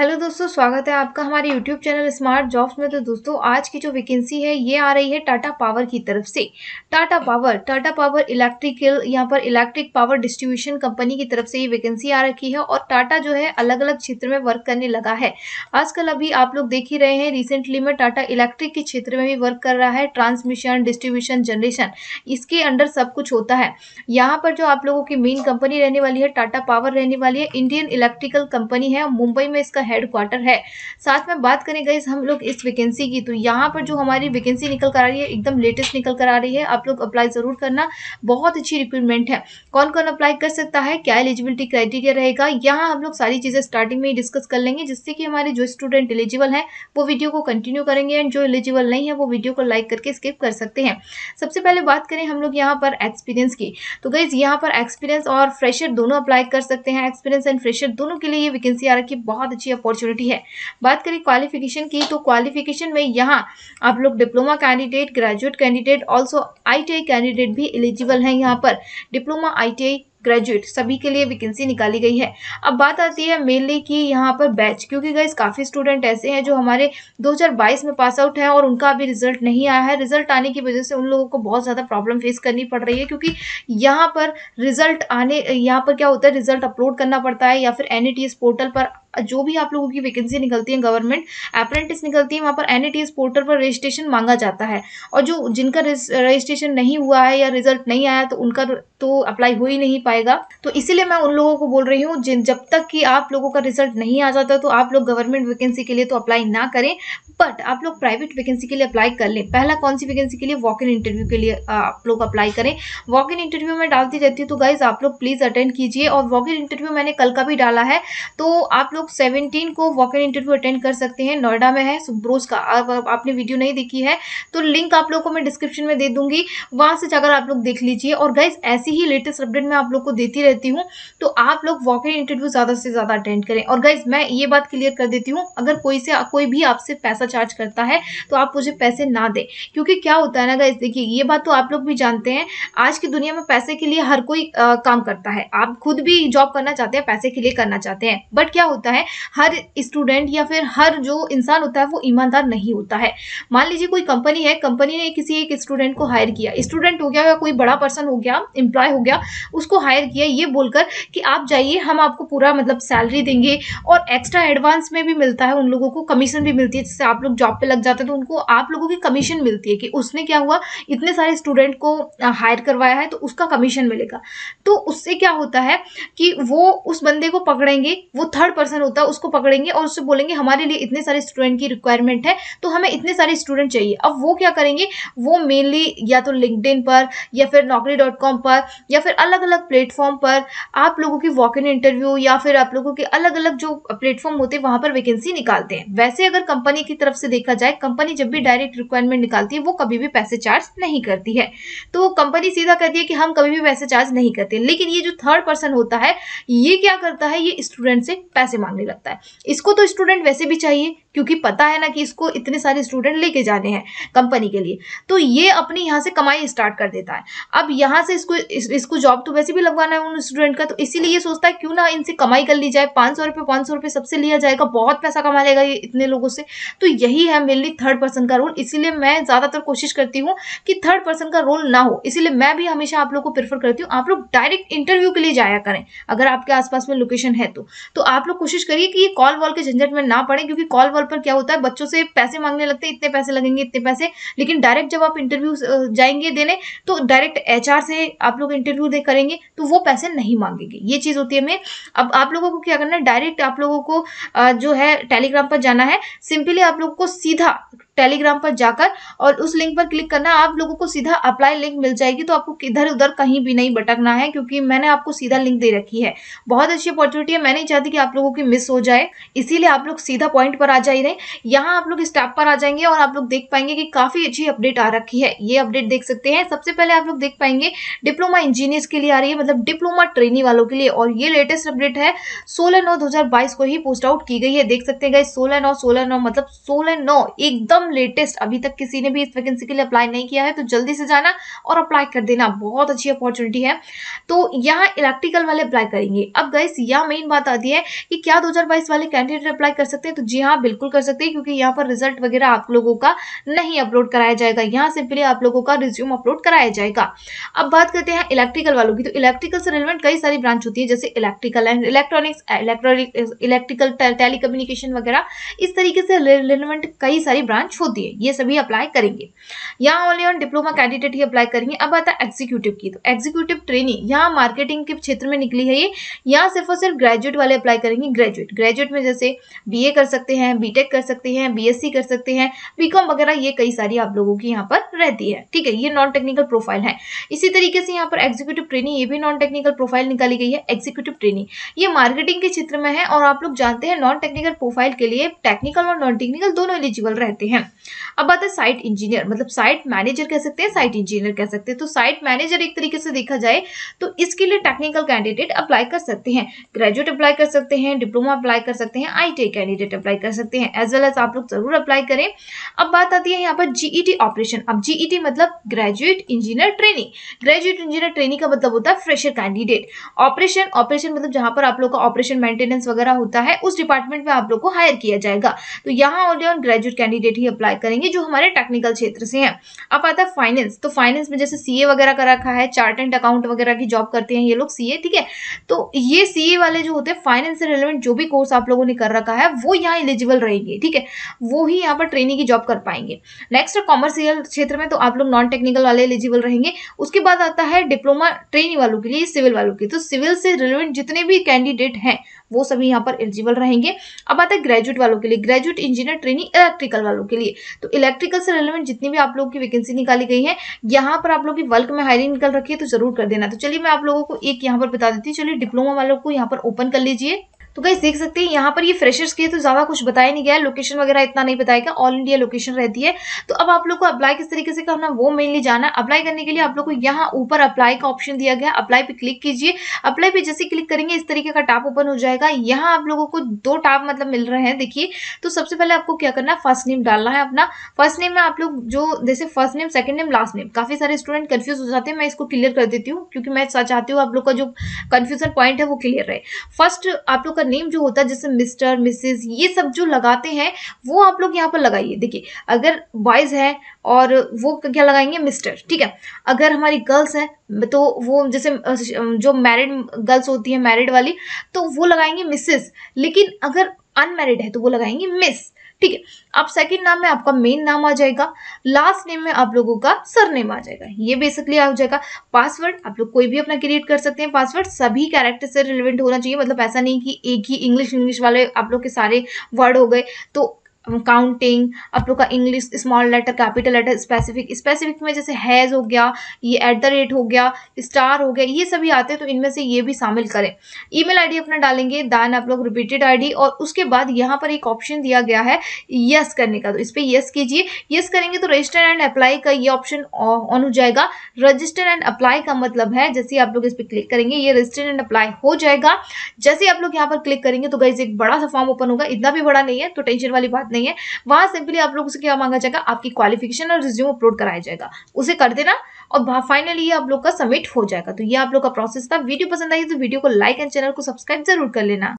Hello दोस्तों स्वागत है आपका हमारे यूट्यूब चैनल स्मार्ट जॉब्स में तो दोस्तों आज की जो वैकेंसी है ये आ रही है टाटा पावर की तरफ से Tata power Tata power electrical यहाँ पर इलेक्ट्रिक पावर डिस्ट्रीब्यूशन कंपनी की तरफ से ये वैकेंसी आ रखी है और टाटा जो है अलग अलग क्षेत्र में वर्क करने लगा है आजकल अभी आप लोग देख ही रहे हैं रिसेंटली में टाटा इलेक्ट्रिक के क्षेत्र में भी वर्क कर रहा है ट्रांसमिशन डिस्ट्रीब्यूशन जनरेशन इसके अंडर सब कुछ होता है यहाँ पर जो आप लोगों की मेन कंपनी रहने वाली है टाटा पावर रहने वाली है इंडियन इलेक्ट्रिकल कंपनी है मुंबई में इसका का हेड क्वार्टर है साथ में बात करें गई हम लोग इस वैकेंसी की तो यहाँ पर जो हमारी वैकेंसी निकल कर आ रही है एकदम लेटेस्ट निकल कर आ रही है आप लोग अप्लाई ज़रूर करना बहुत अच्छी रिक्रूटमेंट है कौन कौन अप्लाई कर सकता है क्या एलिजिबिलिटी क्राइटेरिया रहेगा यहाँ हम लोग सारी चीज़ें स्टार्टिंग में ही डिस्कस कर लेंगे जिससे कि हमारे जो स्टूडेंट एलिजिबल हैं वो वीडियो को कंटिन्यू करेंगे एंड जो एलिजिबल नहीं है वो वीडियो को लाइक करके स्किप कर सकते हैं सबसे पहले बात करें हम लोग यहाँ पर एक्सपीरियंस की तो गईज यहाँ पर एक्सपीरियंस और फ्रेशर दोनों अप्लाई कर सकते हैं एक्सपीरियंस एंड फ्रेशर दोनों के लिए ये वैकेंसी आ रखी बहुत अच्छी अच्छी अपॉर्चुनिटी है बात करें क्वालिफिकेशन की तो क्वालिफिकेशन में यहाँ आप लोग diploma candidate graduate candidate also I candidate भी एलिजिबल हैं यहाँ पर डिप्लोमा आई ग्रेजुएट सभी के लिए वैकेंसी निकाली गई है अब बात आती है मेनली कि यहाँ पर बैच क्योंकि गाइज काफ़ी स्टूडेंट ऐसे हैं जो हमारे 2022 में पास आउट हैं और उनका अभी रिजल्ट नहीं आया है रिजल्ट आने की वजह से उन लोगों को बहुत ज़्यादा प्रॉब्लम फेस करनी पड़ रही है क्योंकि यहाँ पर रिजल्ट आने यहाँ पर क्या होता है रिजल्ट अपलोड करना पड़ता है या फिर एन पोर्टल e पर जो भी आप लोगों की वैकेंसी निकलती है गवर्नमेंट अप्रेंटिस निकलती है वहाँ पर एन पोर्टल e पर रजिस्ट्रेशन मांगा जाता है और जो जिनका रजिस्ट्रेशन नहीं हुआ है या रिजल्ट नहीं आया तो उनका तो अप्लाई हो ही नहीं पाएगा तो इसीलिए मैं उन लोगों को बोल रही हूँ जब तक कि आप लोगों का रिजल्ट नहीं आ जाता तो आप लोग गवर्नमेंट वैकेंसी के लिए तो अप्लाई ना करें बट आप लोग प्राइवेट वैकेंसी के लिए अप्लाई कर लें पहला कौन सी वैकेंसी के लिए वॉक इन इंटरव्यू के लिए आप लोग अप्लाई करें वॉक इन इंटरव्यू में डालती रहती हूँ तो गाइज आप लोग प्लीज़ अटेंड कीजिए और वॉक इन इंटरव्यू मैंने कल का भी डाला है तो आप लोग सेवनटीन को वॉक इन इंटरव्यू अटेंड कर सकते हैं नोएडा में है सुब्रोज का आपने वीडियो नहीं देखी है तो लिंक आप लोग को मैं डिस्क्रिप्शन में दे दूंगी वहाँ से जाकर आप लोग देख लीजिए और गाइज ऐसी ही लेटेस्ट अपडेट मैं आप लोग को देती रहती हूँ तो आप लोग वॉक इन इंटरव्यू ज़्यादा से ज़्यादा अटेंड करें और गाइज मैं ये बात क्लियर कर देती हूँ अगर कोई से कोई भी आपसे पैसा चार्ज करता है तो आप मुझे पैसे ना दें क्योंकि क्या होता है ना गाइस देखिए ये बात तो आप लोग भी जानते हैं आज की दुनिया में पैसे के लिए हर कोई आ, काम करता है आप खुद भी जॉब करना चाहते हैं पैसे के लिए करना चाहते हैं बट क्या होता है हर स्टूडेंट या फिर हर जो इंसान होता है वो ईमानदार नहीं होता है मान लीजिए कोई कंपनी है कंपनी ने किसी एक स्टूडेंट को हायर किया स्टूडेंट हो गया या कोई बड़ा पर्सन हो गया एम्प्लॉय हो गया उसको हायर किया ये बोलकर कि आप जाइए हम आपको पूरा मतलब सैलरी देंगे और एक्स्ट्रा एडवांस में भी मिलता है उन लोगों को कमीशन भी मिलती है जिससे आप लोग जॉब पे लग जाते हैं तो उनको आप लोगों की कमीशन मिलती है कि उसने क्या हुआ इतने सारे स्टूडेंट को हायर करवाया है तो उसका कमीशन मिलेगा तो उससे क्या होता है कि वो उस बंदे को पकड़ेंगे वो थर्ड पर्सन होता है उसको पकड़ेंगे और उससे बोलेंगे हमारे लिए इतने सारे स्टूडेंट की रिक्वायरमेंट है तो हमें इतने सारे स्टूडेंट चाहिए अब वो क्या करेंगे वो मेनली या तो लिंकड पर या फिर नौकरी पर या फिर अलग अलग प्लेटफॉर्म पर आप लोगों की वॉक इन इंटरव्यू या फिर आप लोगों के अलग अलग जो प्लेटफॉर्म होते हैं वहाँ पर वैकेंसी निकालते हैं वैसे अगर कंपनी की तरफ से देखा जाए कंपनी जब भी डायरेक्ट हम्म। रिक्वायरमेंट निकालती है वो कभी भी पैसे चार्ज नहीं करती है तो कंपनी सीधा कहती है कि हम कभी भी पैसे चार्ज नहीं करते लेकिन ये जो थर्ड पर्सन होता है ये क्या करता है ये स्टूडेंट से पैसे मांगने लगता है इसको तो स्टूडेंट वैसे भी चाहिए क्योंकि पता है ना कि इसको इतने सारे स्टूडेंट लेके जाने हैं कंपनी के लिए तो ये अपने यहाँ से कमाई स्टार्ट कर देता है अब यहाँ से इसको इसको जॉब तो वैसे भी लगवाना है उन स्टूडेंट का तो इसीलिए सोचता है क्यों ना इनसे कमाई कर ली जाए पाँच सौ रुपये पाँच सौ रुपये सबसे लिया जाएगा बहुत पैसा कमा लेगा ये इतने लोगों से तो यही है मेरे लिए थर्ड पर्सन का रोल इसीलिए मैं ज़्यादातर कोशिश करती हूँ कि थर्ड पर्सन का रोल ना हो इसीलिए मैं भी हमेशा आप लोग को प्रेफर करती हूँ आप लोग डायरेक्ट इंटरव्यू के लिए जाया करें अगर आपके आसपास में लोकेशन है तो, तो आप लोग कोशिश करिए कि ये कॉल वॉल के झंझट में ना पड़े क्योंकि कॉल वॉल पर क्या होता है बच्चों से पैसे मांगने लगते हैं इतने पैसे लगेंगे इतने पैसे लेकिन डायरेक्ट जब आप इंटरव्यू जाएंगे देने तो डायरेक्ट एच से आप लोग इंटरव्यू दे करेंगे तो वो पैसे नहीं मांगेंगे ये चीज़ होती है मैं अब आप लोगों को क्या करना है डायरेक्ट आप लोगों को जो है टेलीग्राम पर जाना है सिंपली आप लोग को सीधा टेलीग्राम पर जाकर और उस लिंक पर क्लिक करना आप लोगों को सीधा अप्लाई लिंक मिल जाएगी तो आपको इधर उधर कहीं भी नहीं भटकना है क्योंकि मैंने आपको सीधा लिंक दे रखी है बहुत अच्छी अपॉर्चुनिटी है मैं नहीं चाहती कि आप लोगों की मिस हो जाए इसीलिए आप लोग सीधा पॉइंट पर आ जाइए यहाँ आप लोग इस पर आ जाएंगे और आप लोग देख पाएंगे कि काफ़ी अच्छी अपडेट आ रखी है ये अपडेट देख सकते हैं सबसे पहले आप लोग देख पाएंगे डिप्लोमा इंजीनियर्स के लिए आ रही है मतलब डिप्लोमा ट्रेनिंग वालों के लिए और ये लेटेस्ट अपडेट है सोलह नौ दो को ही पोस्ट आउट की गई है देख सकते हैं सोलह नौ सोलह नौ मतलब सोलह नौ एकदम लेटेस्ट अभी तक किसी ने भी इस वैकेंसी के लिए अप्लाई नहीं किया है तो जल्दी से जाना और अप्लाई कर देना बहुत अच्छी अपॉर्चुनिटी है तो यहाँ इलेक्ट्रिकल वाले अप्लाई करेंगे अब गाइस यहाँ मेन बात आती है कि क्या दो वाले कैंडिडेट अप्लाई कर सकते हैं तो जी हाँ बिल्कुल कर सकते हैं क्योंकि यहाँ पर रिजल्ट वगैरह आप लोगों का नहीं अपलोड कराया जाएगा यहाँ सिंपली आप लोगों का रिज्यूम अपलोड कराया जाएगा अब बात करते हैं इलेक्ट्रिकल वालों की तो इलेक्ट्रिकल से रिलेवेंट कई सारी ब्रांच होती है जैसे electrical and electronics electronic electrical telecommunication वगैरह इस तरीके से रिलेवेंट कई सारी ब्रांच ब्रांच होती है ये सभी अप्लाई करेंगे यहाँ ओनली ऑन डिप्लोमा कैंडिडेट ही अप्लाई करेंगे अब आता है एग्जीक्यूटिव की तो एग्जीक्यूटिव ट्रेनिंग यहाँ मार्केटिंग के क्षेत्र में निकली है ये यहाँ सिर्फ और सिर्फ ग्रेजुएट वाले अप्लाई करेंगे ग्रेजुएट ग्रेजुएट में जैसे बी कर सकते हैं बी कर सकते हैं बी कर सकते हैं बी वगैरह ये कई सारी आप लोगों की यहाँ पर रहती है ठीक है ये नॉन टेक्निकल प्रोफाइल है इसी तरीके से यहाँ पर एग्जीक्यूटिव ट्रेनिंग ये भी नॉन टेक्निकल प्रोफाइल निकाली गई है एग्जीक्यूटिव ट्रेनिंग ये मार्केटिंग के क्षेत्र में है और आप लोग जानते हैं नॉन टेक्निकल प्रोफाइल के लिए टेक्निकल और नॉन टेक्निकल दोनों एलिजिबल रहते हैं है अब आता है साइट इंजीनियर मतलब साइट मैनेजर कह सकते हैं साइट इंजीनियर कह सकते हैं तो साइट मैनेजर एक तरीके से देखा जाए तो इसके लिए टेक्निकल कैंडिडेट अप्लाई कर सकते हैं ग्रेजुएट अप्लाई कर सकते हैं डिप्लोमा अप्लाई कर सकते हैं आई कैंडिडेट अप्लाई कर सकते हैं एज वेल एज आप लोग जरूर अप्लाई करें अब बात आती है यहाँ पर जीई ऑपरेशन e अब जीई e मतलब graduate engineer training graduate engineer training का मतलब होता है फ्रेशर कैंडिडेट ऑपरेशन ऑपरेशन मतलब जहाँ पर आप लोग का ऑपरेशन मेंटेनेंस वगैरह होता है उस डिपार्टमेंट में आप लोग को हायर किया जाएगा तो यहाँ ऑनली ऑन ग्रेजुएट कैंडिडेट ही अप्लाई करेंगे जो हमारे टेक्निकल क्षेत्र से हैं अब आता है फाइनेंस तो फाइनेंस में जैसे सीए वगैरह कर रखा है चार्टेंट अकाउंट वगैरह की जॉब करते हैं ये लोग सीए ठीक है तो ये सीए वाले जो होते हैं फाइनेंस से रिलेवेंट जो भी कोर्स आप लोगों ने कर रखा है वो यहाँ एलिजिबल रहेंगे ठीक है वो ही यहाँ पर ट्रेनिंग की जॉब कर पाएंगे नेक्स्ट कॉमर्शियल क्षेत्र में तो आप लोग नॉन टेक्निकल वाले एलिजिबल रहेंगे उसके बाद आता है डिप्लोमा ट्रेनिंग वालों के लिए सिविल वालों के तो सिविल से रिलेवेंट जितने भी कैंडिडेट हैं वो सभी यहाँ पर एलिजिबल रहेंगे अब आता है ग्रेजुएट वालों के लिए ग्रेजुएट इंजीनियर ट्रेनिंग इलेक्ट्रिकल वालों के लिए तो इलेक्ट्रिकल से रिलेवेंट जितनी भी आप लोगों की वैकेंसी निकाली गई है यहाँ पर आप लोग की वर्क में हायरिंग निकल रखी है तो जरूर कर देना तो चलिए मैं आप लोगों को एक यहाँ पर बता देती हूँ चलिए डिप्लोमा वालों को यहाँ पर ओपन कर लीजिए तो गाइस देख सकते हैं यहाँ पर ये फ्रेशर्स के तो ज़्यादा कुछ बताया नहीं गया है लोकेशन वगैरह इतना नहीं बताया गया ऑल इंडिया लोकेशन रहती है तो अब आप लोग को अप्लाई किस तरीके से करना वो मेनली जाना है अप्लाई करने के लिए आप लोग को यहाँ ऊपर अप्लाई का ऑप्शन दिया गया अप्लाई पे क्लिक कीजिए अप्लाई पे जैसे क्लिक करेंगे इस तरीके का टैप ओपन हो जाएगा यहाँ आप लोगों को दो टैप मतलब मिल रहे हैं देखिए तो सबसे पहले आपको क्या करना है फर्स्ट नेम डालना है अपना फर्स्ट नेम में आप लोग जो जैसे first name second name last name काफ़ी सारे स्टूडेंट कन्फ्यूज हो जाते हैं मैं इसको क्लियर कर देती हूँ क्योंकि मैं चाहती हूँ आप लोग का जो कन्फ्यूजन पॉइंट है वो क्लियर रहे फर्स्ट आप लोग का नेम जो होता है जैसे मिस्टर मिसिज ये सब जो लगाते हैं वो आप लोग यहाँ पर लगाइए देखिए अगर बॉयज़ है और वो क्या लगाएंगे मिस्टर ठीक है अगर हमारी गर्ल्स हैं तो वो जैसे जो मैरिड गर्ल्स होती हैं मैरिड वाली तो वो लगाएंगे मिसेस लेकिन अगर अनमैरिड है तो वो लगाएंगे मिस ठीक है अब सेकंड नाम में आपका मेन नाम आ जाएगा लास्ट नेम में आप लोगों का सरनेम आ जाएगा ये बेसिकली आ जाएगा पासवर्ड आप लोग कोई भी अपना क्रिएट कर सकते हैं पासवर्ड सभी कैरेक्टर से रिलेवेंट होना चाहिए मतलब ऐसा नहीं कि एक ही इंग्लिश इंग्लिश वाले आप लोग के सारे वर्ड हो गए तो काउंटिंग आप लोग का English small letter capital letter specific specific में जैसे हैज़ हो गया ये एट द रेट हो गया स्टार हो गया ये सभी आते हैं तो इनमें से ये भी शामिल करें ईमेल आईडी अपना डालेंगे दैन आप लोग रिपीटेड आईडी और उसके बाद यहाँ पर एक ऑप्शन दिया गया है यस करने का तो इस पर यस कीजिए यस करेंगे तो रजिस्टर एंड अप्लाई का ये ऑप्शन ऑन हो जाएगा रजिस्टर एंड अप्लाई का मतलब है जैसे आप लोग इस पर क्लिक करेंगे ये रजिस्टर एंड अप्लाई हो जाएगा जैसे आप लोग यहाँ पर क्लिक करेंगे तो गाइज एक बड़ा सा फॉर्म ओपन होगा इतना भी बड़ा नहीं है तो टेंशन वाली बात नहीं है वहां सिंपली आप लोग से क्या मांगा जाएगा आपकी क्वालिफिकेशन और रिज्यूम अपलोड कराया जाएगा उसे कर देना और फाइनली ये आप लोग का सबमिट हो जाएगा तो ये आप लोग का प्रोसेस था वीडियो पसंद आई तो वीडियो को लाइक एंड चैनल को सब्सक्राइब जरूर कर लेना